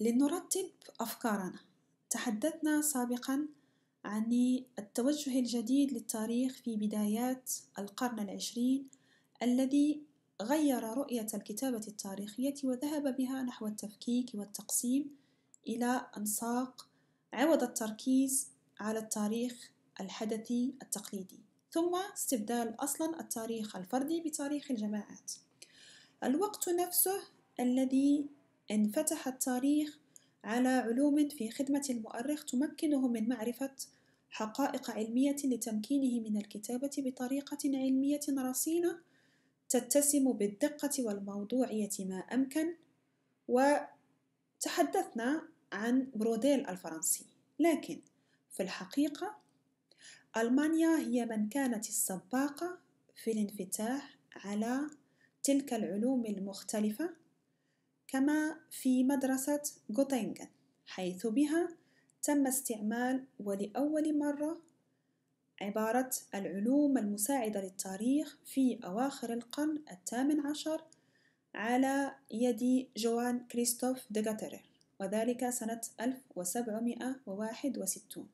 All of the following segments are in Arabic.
لنرتب أفكارنا تحدثنا سابقا عن التوجه الجديد للتاريخ في بدايات القرن العشرين الذي غير رؤية الكتابة التاريخية وذهب بها نحو التفكيك والتقسيم إلى أنساق عوض التركيز على التاريخ الحدثي التقليدي ثم استبدال أصلا التاريخ الفردي بتاريخ الجماعات الوقت نفسه الذي انفتح التاريخ على علوم في خدمة المؤرخ تمكنه من معرفة حقائق علمية لتمكينه من الكتابة بطريقة علمية رصينة تتسم بالدقة والموضوعية ما أمكن وتحدثنا عن بروديل الفرنسي لكن في الحقيقة ألمانيا هي من كانت السباقة في الانفتاح على تلك العلوم المختلفة كما في مدرسة غوتينغن حيث بها تم استعمال ولأول مرة عبارة العلوم المساعدة للتاريخ في أواخر القرن الثامن عشر على يد جوان كريستوف دغاترير وذلك سنة 1761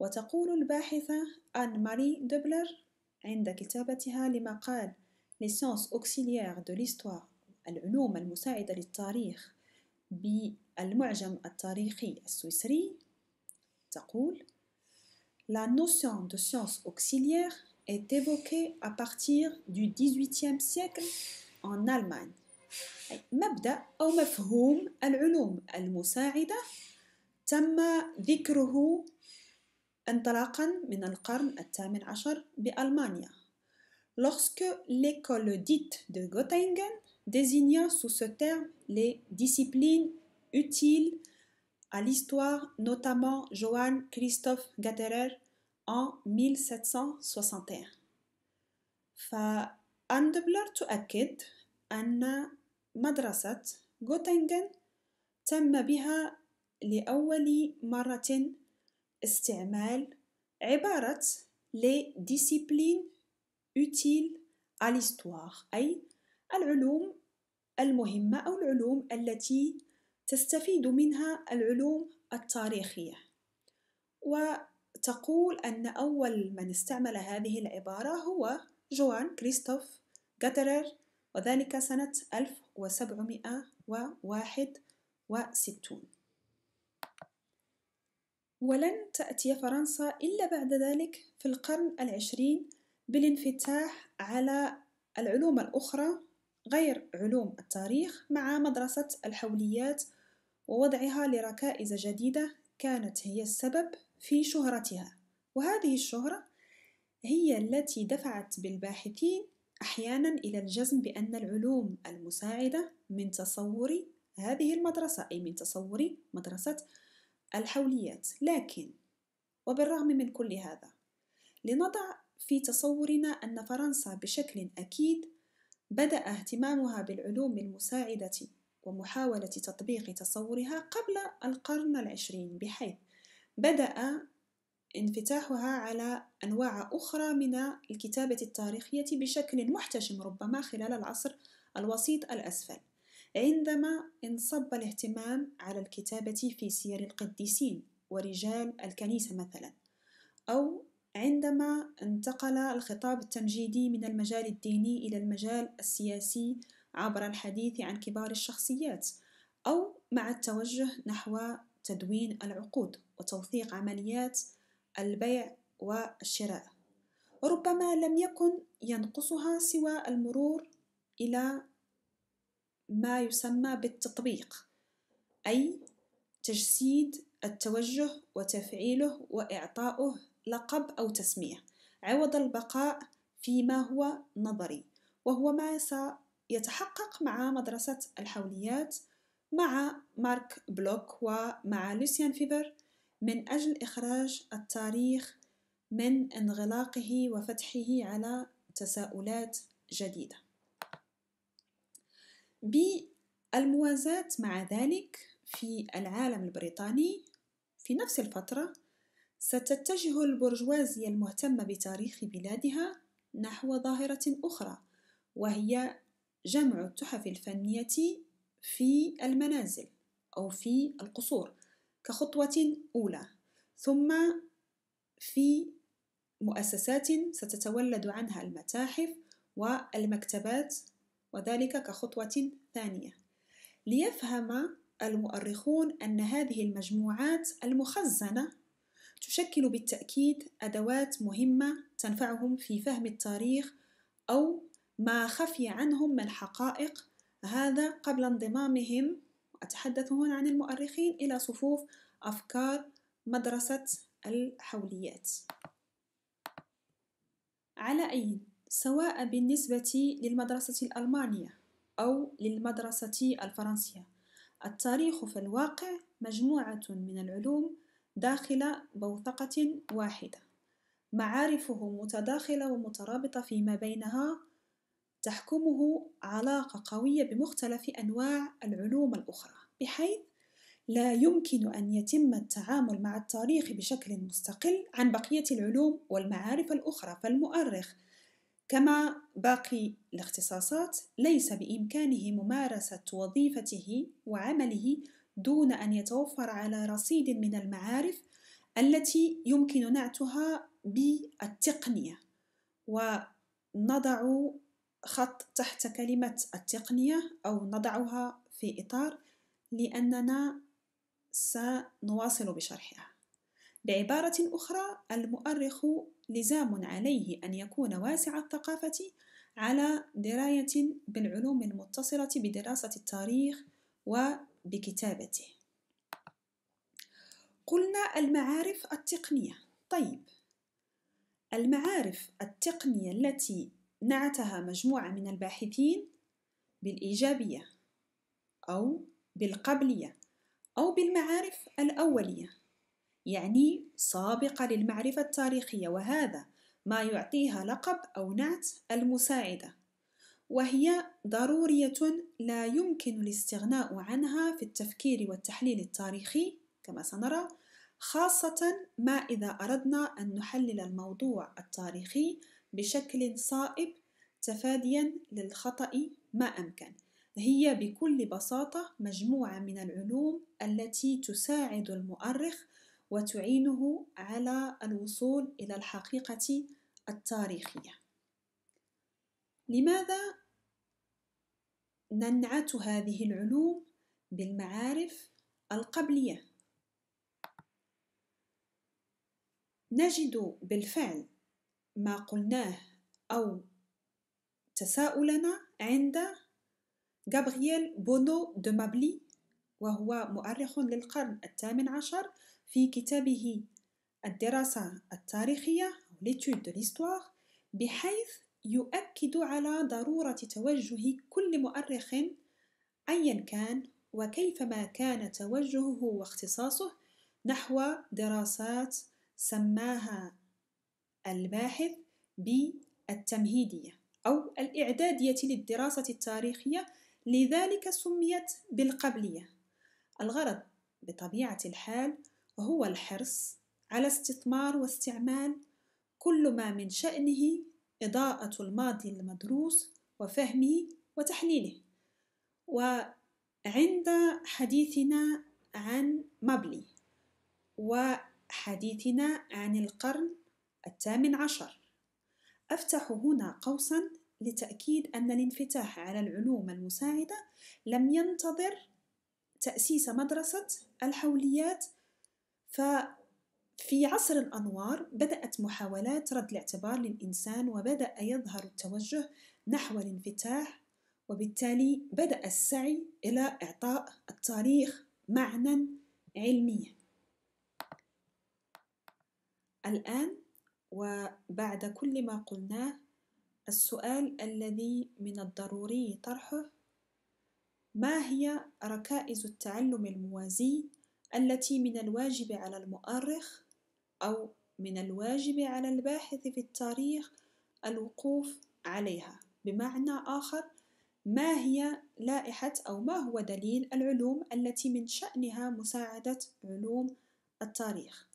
وتقول الباحثة أن ماري دوبلر عند كتابتها لمقال Les sciences auxiliaires de l'histoire العلوم المساعدة للتاريخ بالمعجم التاريخي La notion de science auxiliaire est évoquée à partir du XVIIIe siècle en Allemagne. مفهوم العلوم المساعدة تم ذكره انطلاقا من القرن Lorsque l'école dite de Göttingen désignant sous ce terme les disciplines utiles à l'histoire, notamment Johann Christoph Gatterer en 1761. Fa de تؤكد أن مدرسة غوتنغن تم بها لأول مرة استعمال عبارة les disciplines utiles à l'histoire أي العلوم المهمة أو العلوم التي تستفيد منها العلوم التاريخية وتقول أن أول من استعمل هذه العبارة هو جوان كريستوف جاترر وذلك سنة 1761 ولن تأتي فرنسا إلا بعد ذلك في القرن العشرين بالانفتاح على العلوم الأخرى غير علوم التاريخ مع مدرسة الحوليات ووضعها لركائز جديدة كانت هي السبب في شهرتها وهذه الشهرة هي التي دفعت بالباحثين أحيانا إلى الجزم بأن العلوم المساعدة من تصور هذه المدرسة أي من تصور مدرسة الحوليات لكن وبالرغم من كل هذا لنضع في تصورنا أن فرنسا بشكل أكيد بدأ اهتمامها بالعلوم المساعدة ومحاولة تطبيق تصورها قبل القرن العشرين بحيث بدأ انفتاحها على أنواع أخرى من الكتابة التاريخية بشكل محتشم ربما خلال العصر الوسيط الأسفل عندما انصب الاهتمام على الكتابة في سير القديسين ورجال الكنيسة مثلا أو عندما انتقل الخطاب التمجيدي من المجال الديني إلى المجال السياسي عبر الحديث عن كبار الشخصيات أو مع التوجه نحو تدوين العقود وتوثيق عمليات البيع والشراء ربما لم يكن ينقصها سوى المرور إلى ما يسمى بالتطبيق أي تجسيد التوجه وتفعيله وإعطاؤه لقب أو تسمية عوض البقاء فيما هو نظري وهو ما سيتحقق مع مدرسة الحوليات مع مارك بلوك ومع لوسيان فيبر من أجل إخراج التاريخ من انغلاقه وفتحه على تساؤلات جديدة بالموازاة مع ذلك في العالم البريطاني في نفس الفترة ستتجه البرجوازية المهتمة بتاريخ بلادها نحو ظاهرة أخرى وهي جمع التحف الفنية في المنازل أو في القصور كخطوة أولى ثم في مؤسسات ستتولد عنها المتاحف والمكتبات وذلك كخطوة ثانية ليفهم المؤرخون أن هذه المجموعات المخزنة تشكل بالتأكيد أدوات مهمة تنفعهم في فهم التاريخ أو ما خفي عنهم من حقائق هذا قبل انضمامهم أتحدث هنا عن المؤرخين إلى صفوف أفكار مدرسة الحوليات على أي سواء بالنسبة للمدرسة الألمانية أو للمدرسة الفرنسية التاريخ في الواقع مجموعة من العلوم داخل بوثقة واحدة معارفه متداخلة ومترابطة فيما بينها تحكمه علاقة قوية بمختلف أنواع العلوم الأخرى بحيث لا يمكن أن يتم التعامل مع التاريخ بشكل مستقل عن بقية العلوم والمعارف الأخرى فالمؤرخ كما باقي الاختصاصات ليس بإمكانه ممارسة وظيفته وعمله دون أن يتوفر على رصيد من المعارف التي يمكن نعتها بالتقنية ونضع خط تحت كلمة التقنية أو نضعها في إطار لأننا سنواصل بشرحها بعبارة أخرى المؤرخ لزام عليه أن يكون واسع الثقافة على دراية بالعلوم المتصلة بدراسة التاريخ و بكتابته قلنا المعارف التقنيه طيب المعارف التقنيه التي نعتها مجموعه من الباحثين بالايجابيه او بالقبليه او بالمعارف الاوليه يعني سابقه للمعرفه التاريخيه وهذا ما يعطيها لقب او نعت المساعده وهي ضرورية لا يمكن الاستغناء عنها في التفكير والتحليل التاريخي كما سنرى خاصة ما إذا أردنا أن نحلل الموضوع التاريخي بشكل صائب تفاديا للخطأ ما أمكن هي بكل بساطة مجموعة من العلوم التي تساعد المؤرخ وتعينه على الوصول إلى الحقيقة التاريخية لماذا ننعت هذه العلوم بالمعارف القبليه نجد بالفعل ما قلناه او تساؤلنا عند غابرييل بونو دو مابلي وهو مؤرخ للقرن الثامن عشر في كتابه الدراسة التاريخية بحيث يؤكد على ضرورة توجه كل مؤرخ أيا كان وكيفما كان توجهه واختصاصه نحو دراسات سماها الباحث بالتمهيدية أو الإعدادية للدراسة التاريخية لذلك سميت بالقبلية الغرض بطبيعة الحال هو الحرص على استثمار واستعمال كل ما من شأنه إضاءة الماضي المدروس وفهمه وتحليله وعند حديثنا عن مابلي وحديثنا عن القرن الثامن عشر أفتح هنا قوسا لتأكيد أن الانفتاح على العلوم المساعدة لم ينتظر تأسيس مدرسة الحوليات ف في عصر الأنوار بدأت محاولات رد الاعتبار للإنسان وبدأ يظهر التوجه نحو الانفتاح وبالتالي بدأ السعي إلى إعطاء التاريخ معنى علميا الآن وبعد كل ما قلناه السؤال الذي من الضروري طرحه ما هي ركائز التعلم الموازي التي من الواجب على المؤرخ أو من الواجب على الباحث في التاريخ الوقوف عليها بمعنى آخر ما هي لائحة أو ما هو دليل العلوم التي من شأنها مساعدة علوم التاريخ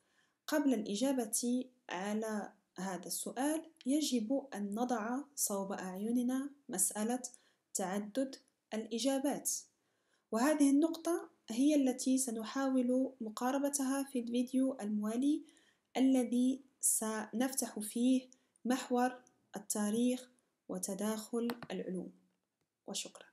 قبل الإجابة على هذا السؤال يجب أن نضع صوب أعيننا مسألة تعدد الإجابات وهذه النقطة هي التي سنحاول مقاربتها في الفيديو الموالي الذي سنفتح فيه محور التاريخ وتداخل العلوم وشكرا